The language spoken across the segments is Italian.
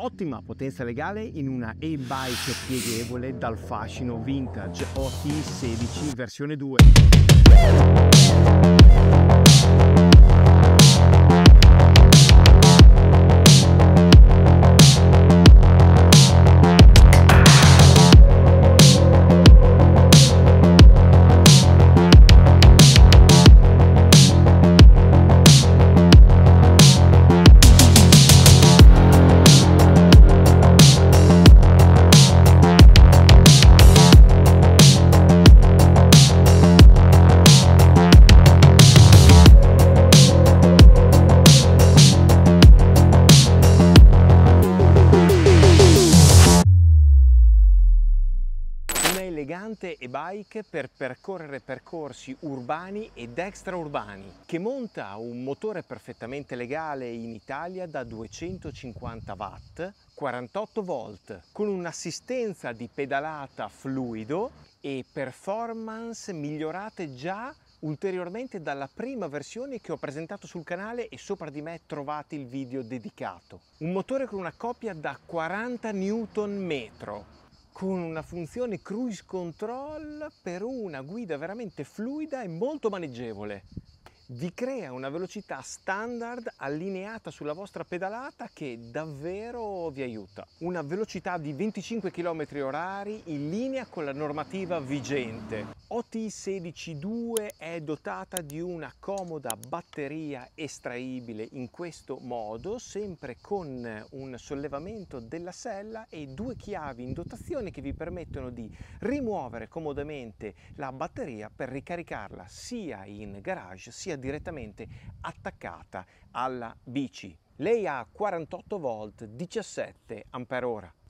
ottima potenza legale in una e-bike pieghevole dal fascino vintage OT16 versione 2. piante e bike per percorrere percorsi urbani ed extraurbani, che monta un motore perfettamente legale in Italia da 250 watt, 48 volt, con un'assistenza di pedalata fluido e performance migliorate già ulteriormente dalla prima versione che ho presentato sul canale e sopra di me trovate il video dedicato. Un motore con una coppia da 40 Nm con una funzione cruise control per una guida veramente fluida e molto maneggevole vi crea una velocità standard allineata sulla vostra pedalata che davvero vi aiuta. Una velocità di 25 km orari in linea con la normativa vigente. OTI 162 è dotata di una comoda batteria estraibile in questo modo, sempre con un sollevamento della sella e due chiavi in dotazione che vi permettono di rimuovere comodamente la batteria per ricaricarla sia in garage sia direttamente attaccata alla bici. Lei ha 48 volt, 17 Ah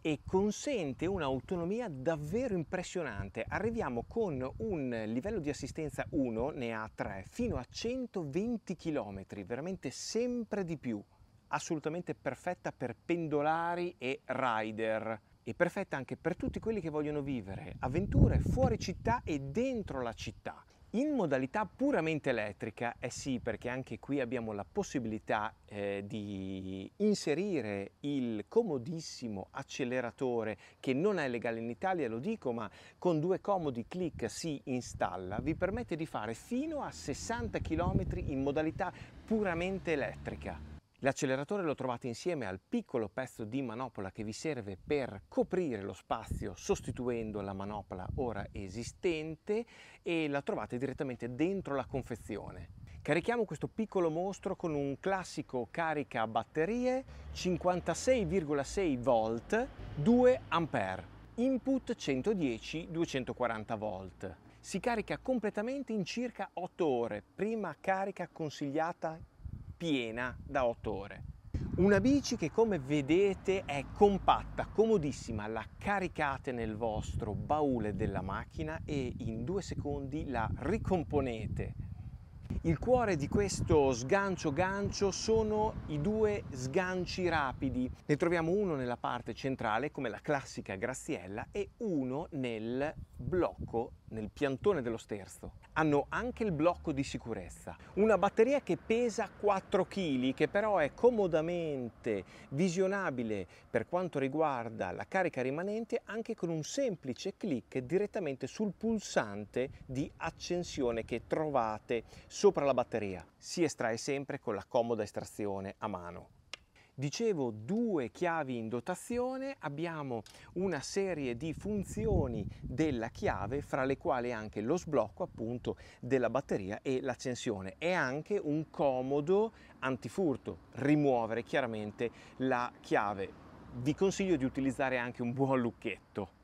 e consente un'autonomia davvero impressionante. Arriviamo con un livello di assistenza 1, ne ha 3, fino a 120 km, veramente sempre di più. Assolutamente perfetta per pendolari e rider e perfetta anche per tutti quelli che vogliono vivere avventure fuori città e dentro la città in modalità puramente elettrica, eh sì perché anche qui abbiamo la possibilità eh, di inserire il comodissimo acceleratore che non è legale in Italia, lo dico, ma con due comodi clic si installa, vi permette di fare fino a 60 km in modalità puramente elettrica. L'acceleratore lo trovate insieme al piccolo pezzo di manopola che vi serve per coprire lo spazio sostituendo la manopola ora esistente e la trovate direttamente dentro la confezione. Carichiamo questo piccolo mostro con un classico carica batterie 56,6 volt 2 A, input 110 240 volt. Si carica completamente in circa 8 ore, prima carica consigliata piena da 8 ore. Una bici che come vedete è compatta, comodissima, la caricate nel vostro baule della macchina e in due secondi la ricomponete. Il cuore di questo sgancio gancio sono i due sganci rapidi. Ne troviamo uno nella parte centrale come la classica Graziella e uno nel blocco nel piantone dello sterzo. Hanno anche il blocco di sicurezza, una batteria che pesa 4 kg, che però è comodamente visionabile per quanto riguarda la carica rimanente anche con un semplice clic direttamente sul pulsante di accensione che trovate sopra la batteria. Si estrae sempre con la comoda estrazione a mano. Dicevo due chiavi in dotazione, abbiamo una serie di funzioni della chiave fra le quali anche lo sblocco appunto della batteria e l'accensione. È anche un comodo antifurto, rimuovere chiaramente la chiave. Vi consiglio di utilizzare anche un buon lucchetto.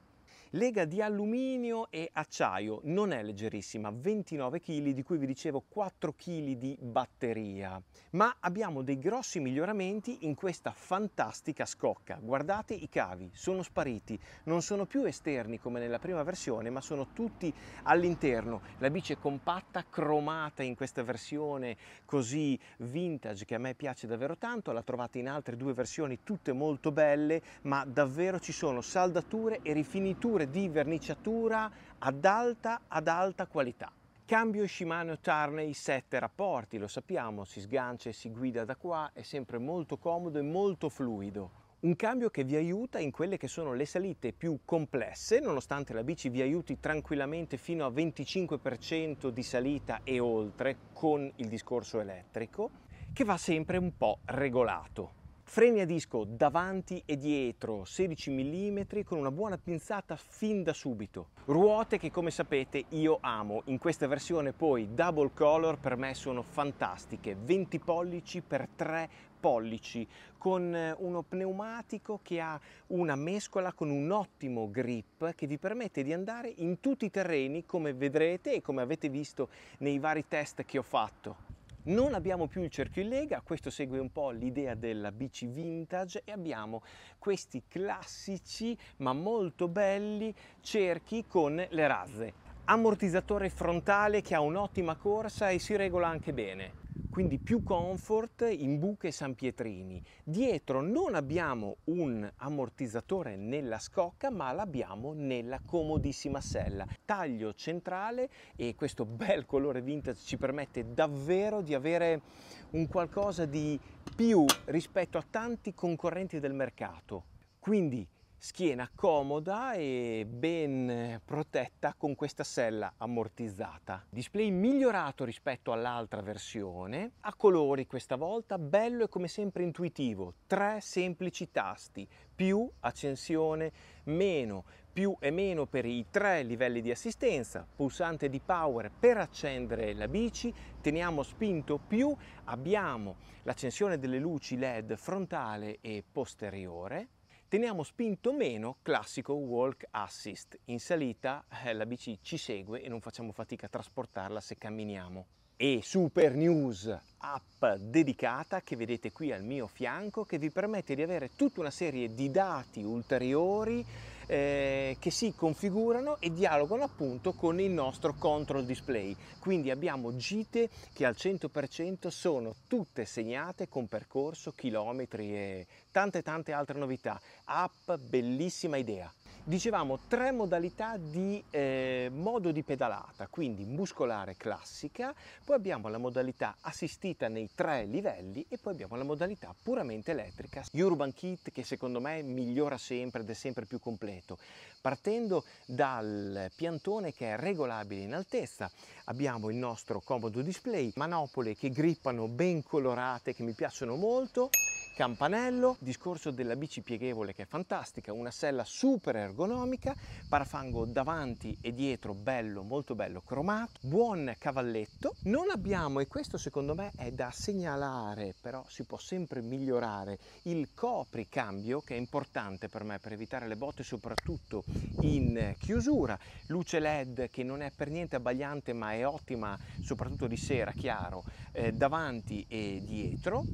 Lega di alluminio e acciaio, non è leggerissima, 29 kg, di cui vi dicevo 4 kg di batteria. Ma abbiamo dei grossi miglioramenti in questa fantastica scocca. Guardate i cavi, sono spariti, non sono più esterni come nella prima versione, ma sono tutti all'interno. La bici è compatta, cromata in questa versione così vintage che a me piace davvero tanto, la trovate in altre due versioni tutte molto belle, ma davvero ci sono saldature e rifiniture misure di verniciatura ad alta, ad alta qualità. Cambio Shimano Tarney 7 rapporti, lo sappiamo, si sgancia e si guida da qua, è sempre molto comodo e molto fluido. Un cambio che vi aiuta in quelle che sono le salite più complesse, nonostante la bici vi aiuti tranquillamente fino a 25% di salita e oltre con il discorso elettrico, che va sempre un po' regolato. Freni a disco davanti e dietro 16 mm con una buona pinzata fin da subito. Ruote che come sapete io amo, in questa versione poi double color per me sono fantastiche, 20 pollici per 3 pollici con eh, uno pneumatico che ha una mescola con un ottimo grip che vi permette di andare in tutti i terreni come vedrete e come avete visto nei vari test che ho fatto. Non abbiamo più il cerchio in lega, questo segue un po' l'idea della bici vintage e abbiamo questi classici ma molto belli cerchi con le razze. Ammortizzatore frontale che ha un'ottima corsa e si regola anche bene quindi più comfort in buche San Pietrini. Dietro non abbiamo un ammortizzatore nella scocca ma l'abbiamo nella comodissima sella. Taglio centrale e questo bel colore vintage ci permette davvero di avere un qualcosa di più rispetto a tanti concorrenti del mercato. Quindi schiena comoda e ben protetta con questa sella ammortizzata. Display migliorato rispetto all'altra versione, a colori questa volta, bello e come sempre intuitivo, tre semplici tasti, più, accensione, meno, più e meno per i tre livelli di assistenza, pulsante di power per accendere la bici, teniamo spinto più, abbiamo l'accensione delle luci LED frontale e posteriore, teniamo spinto meno classico walk assist. In salita eh, la bici ci segue e non facciamo fatica a trasportarla se camminiamo. E Super News, app dedicata che vedete qui al mio fianco, che vi permette di avere tutta una serie di dati ulteriori eh, che si configurano e dialogano appunto con il nostro control display. Quindi abbiamo gite che al 100% sono tutte segnate con percorso, chilometri e tante tante altre novità. App, bellissima idea. Dicevamo tre modalità di eh, modo di pedalata, quindi muscolare classica, poi abbiamo la modalità assistita nei tre livelli e poi abbiamo la modalità puramente elettrica. Urban Kit che secondo me migliora sempre ed è sempre più completo. Partendo dal piantone che è regolabile in altezza, abbiamo il nostro comodo display, manopole che grippano ben colorate che mi piacciono molto, campanello, discorso della bici pieghevole che è fantastica, una sella super ergonomica, parafango davanti e dietro bello, molto bello cromato, buon cavalletto. Non abbiamo, e questo secondo me è da segnalare, però si può sempre migliorare, il copricambio che è importante per me per evitare le botte soprattutto in chiusura, luce led che non è per niente abbagliante ma è ottima soprattutto di sera chiaro eh, davanti e dietro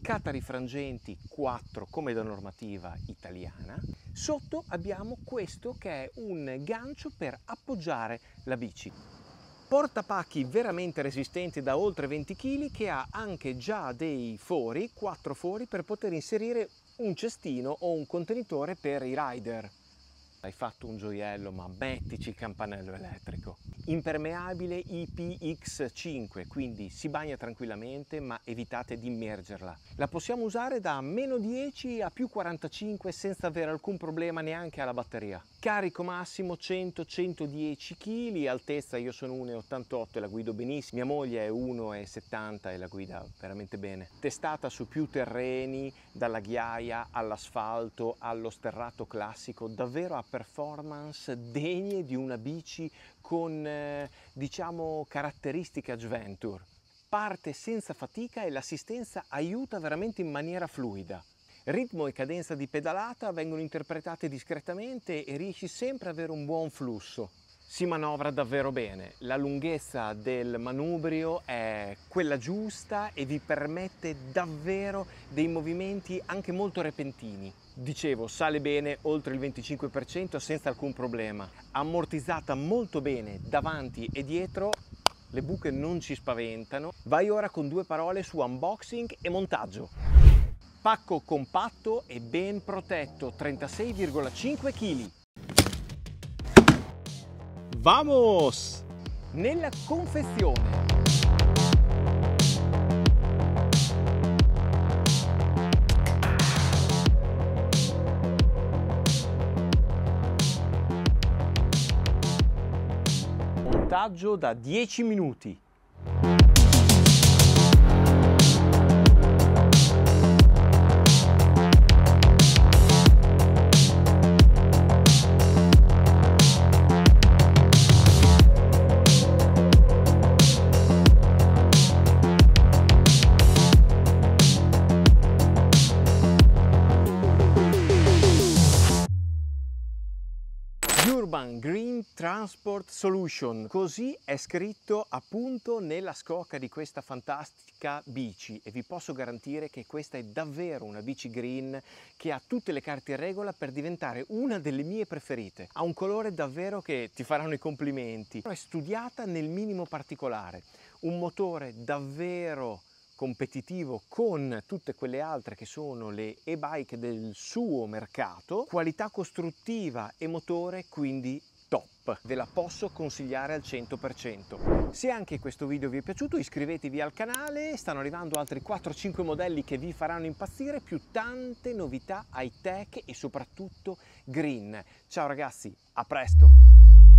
Catari frangenti 4 come da normativa italiana. Sotto abbiamo questo che è un gancio per appoggiare la bici. Portapacchi veramente resistenti da oltre 20 kg che ha anche già dei fori, 4 fori per poter inserire un cestino o un contenitore per i rider. Hai fatto un gioiello ma mettici il campanello elettrico impermeabile IPX5, quindi si bagna tranquillamente ma evitate di immergerla. La possiamo usare da meno 10 a più 45 senza avere alcun problema neanche alla batteria carico massimo 100-110 kg, altezza io sono 1,88 e la guido benissimo, mia moglie è 1,70 e la guida veramente bene. Testata su più terreni, dalla ghiaia all'asfalto, allo sterrato classico, davvero a performance degne di una bici con eh, diciamo caratteristiche adventure. Parte senza fatica e l'assistenza aiuta veramente in maniera fluida. Ritmo e cadenza di pedalata vengono interpretate discretamente e riesci sempre ad avere un buon flusso. Si manovra davvero bene, la lunghezza del manubrio è quella giusta e vi permette davvero dei movimenti anche molto repentini. Dicevo, sale bene oltre il 25% senza alcun problema, ammortizzata molto bene davanti e dietro, le buche non ci spaventano. Vai ora con due parole su unboxing e montaggio. Pacco compatto e ben protetto, 36,5 kg. Vamos! Nella confezione. Montaggio da 10 minuti. Transport Solution. Così è scritto appunto nella scocca di questa fantastica bici e vi posso garantire che questa è davvero una bici green che ha tutte le carte in regola per diventare una delle mie preferite. Ha un colore davvero che ti faranno i complimenti. È studiata nel minimo particolare. Un motore davvero competitivo con tutte quelle altre che sono le e-bike del suo mercato, qualità costruttiva e motore quindi top, ve la posso consigliare al 100%. Se anche questo video vi è piaciuto iscrivetevi al canale, stanno arrivando altri 4-5 modelli che vi faranno impazzire, più tante novità high tech e soprattutto green. Ciao ragazzi, a presto!